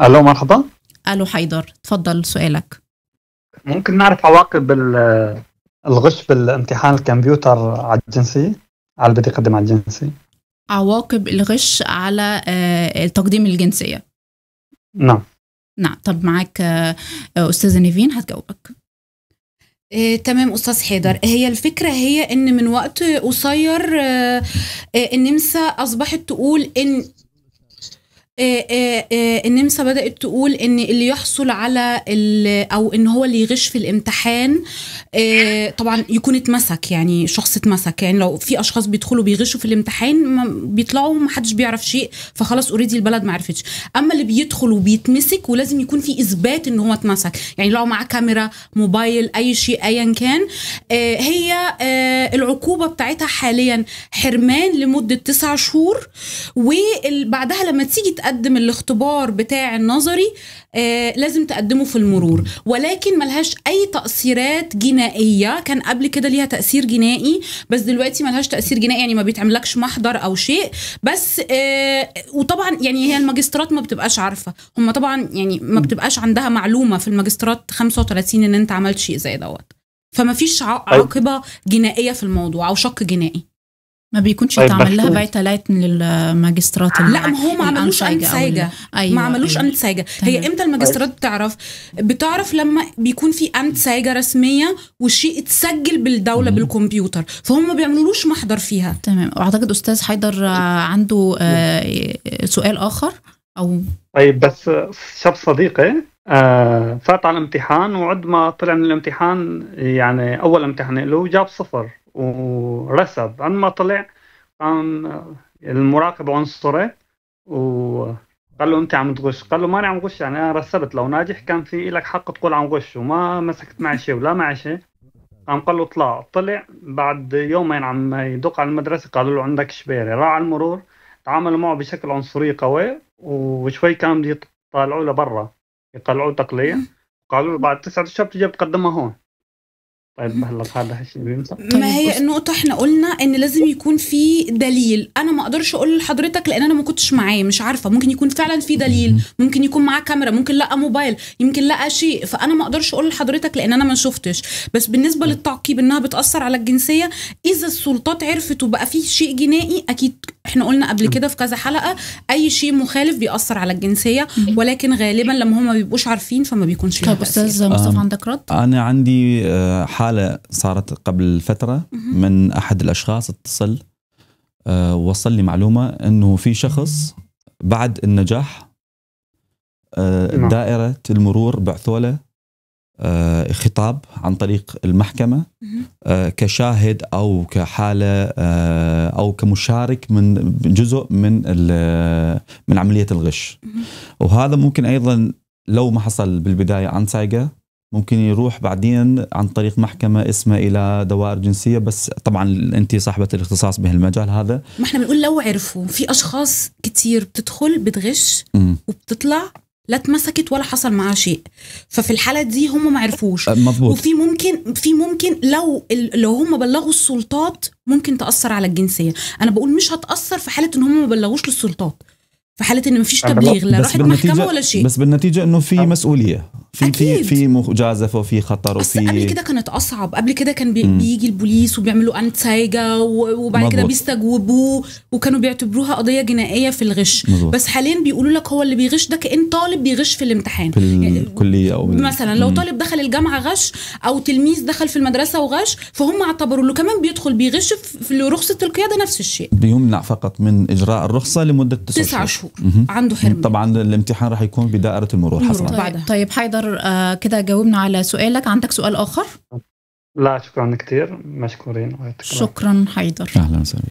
الو مرحبا الو حيدر تفضل سؤالك ممكن نعرف عواقب الغش بالامتحان الكمبيوتر على الجنسي على اللي بده يقدم على الجنسي عواقب الغش على آه، تقديم الجنسيه نعم نعم طب معاك آه، استاذه نيفين هتجاوبك إيه تمام استاذ حيدر هي الفكره هي ان من وقت قصير إيه النمسا اصبحت تقول ان آه، آه، آه، النمسا بدات تقول ان اللي يحصل على او ان هو اللي يغش في الامتحان طبعا يكون اتمسك يعني شخص اتمسك يعني لو في اشخاص بيدخلوا بيغشوا في الامتحان بيطلعوا ما حدش بيعرف شيء فخلاص اوريدي البلد ما عرفتش اما اللي بيدخل وبيتمسك ولازم يكون في اثبات ان هو اتمسك يعني لو معاه كاميرا موبايل اي شيء ايا كان هي العقوبه بتاعتها حاليا حرمان لمده تسع شهور وبعدها لما تيجي بتقدم الاختبار بتاع النظري آه لازم تقدمه في المرور ولكن ملهاش اي تاثيرات جنائيه كان قبل كده ليها تاثير جنائي بس دلوقتي ملهاش تاثير جنائي يعني ما بيتعملكش محضر او شيء بس آه وطبعا يعني هي الماجسترات ما بتبقاش عارفه هم طبعا يعني ما بتبقاش عندها معلومه في الماجسترات 35 ان انت عملت شيء زي دوت فما فيش عاقبه جنائيه في الموضوع او شق جنائي ما بيكونش طيب تعمل لها بايتالايت للماجسترات لا ما هو ما عملوش انساجه أيوة ما عملوش أيوة. انساجه هي طيب، امتى الماجسترات طيب. بتعرف بتعرف لما بيكون في انساجه رسميه والشيء اتسجل بالدوله مم. بالكمبيوتر فهم ما بيعملوش محضر فيها تمام واعتقد استاذ حيدر آه، عنده آه، سؤال اخر او طيب بس شاب صديقي آه، فات على الامتحان وعد ما طلع من الامتحان يعني اول امتحان له جاب صفر ورصد عن ما طلع كان المراقب عنصري وقال له انت عم تغش قال له ماني عم غش يعني انا رسبت لو ناجح كان في لك حق تقول عم غش وما مسكت معي شيء ولا معي شيء قام قال له اطلع طلع بعد يومين عم يدق على المدرسه قالوا له عندك شبيري راح على المرور تعاملوا معه بشكل عنصري قوي وشوي كان بده يطالعوه لبرا يطلعوه تقليل قالوا له بعد تسعة اشهر بتجي بتقدمها هون طيب ما هي طيب النقطة احنا قلنا ان لازم يكون في دليل، انا ما اقدرش اقول لحضرتك لان انا ما كنتش معاه مش عارفة، ممكن يكون فعلا في دليل، ممكن يكون معاه كاميرا، ممكن لقى موبايل، يمكن لقى شيء، فانا ما اقدرش اقول لحضرتك لان انا ما شفتش، بس بالنسبة للتعقيب انها بتأثر على الجنسية، إذا السلطات عرفت وبقى في شيء جنائي اكيد احنا قلنا قبل كده في كذا حلقه اي شيء مخالف بيأثر على الجنسيه ولكن غالبا لما هم ما بيبقوش عارفين فما بيكونش طب استاذ مصطفى آه. عندك رد؟ انا عندي آه، حاله صارت قبل فتره من احد الاشخاص اتصل آه، وصل لي معلومه انه في شخص بعد النجاح نعم. دائره المرور بعثوا له آه، خطاب عن طريق المحكمه آه، كشاهد او كحاله آه، او كمشارك من جزء من من عمليه الغش وهذا ممكن ايضا لو ما حصل بالبدايه عن سايقه ممكن يروح بعدين عن طريق محكمة اسمها إلى دوائر جنسية بس طبعا أنت صاحبة الاختصاص بهالمجال هذا ما احنا بنقول لو عرفوا في أشخاص كتير بتدخل بتغش وبتطلع لا اتمسكت ولا حصل معاها شيء ففي الحاله دي هم ما عرفوش أه، مظبوط وفي ممكن في ممكن لو لو هم بلغوا السلطات ممكن تاثر على الجنسيه انا بقول مش هتاثر في حاله ان هم ما بلغوش للسلطات في حاله ان مفيش أه، تبليغ لا راحت محكمه ولا شيء بس بالنتيجه انه في أه. مسؤوليه في في في مجازفه وفي خطر وفي قبل كده كانت اصعب قبل كده كان بي... بيجي البوليس وبيعملوا انتايجا وبعد كده بيستجوبوه وكانوا بيعتبروها قضيه جنائيه في الغش مزبوط. بس حاليا بيقولوا لك هو اللي بيغش ده كان طالب بيغش في الامتحان في يعني الكليه او بال... مثلا لو طالب دخل الجامعه غش او تلميذ دخل في المدرسه وغش فهم اعتبروا له كمان بيدخل بيغش في رخصه القياده نفس الشيء بيمنع فقط من اجراء الرخصه لمده تسع شهور عنده حرمان طبعا الامتحان راح يكون بدائره المرور حسنا طيب, طيب حيدر نقدر آه، كده جاوبنا على سؤالك عندك سؤال آخر؟ لا شكرا كثير مشكورين شكرا حيدر أهلا وسهلا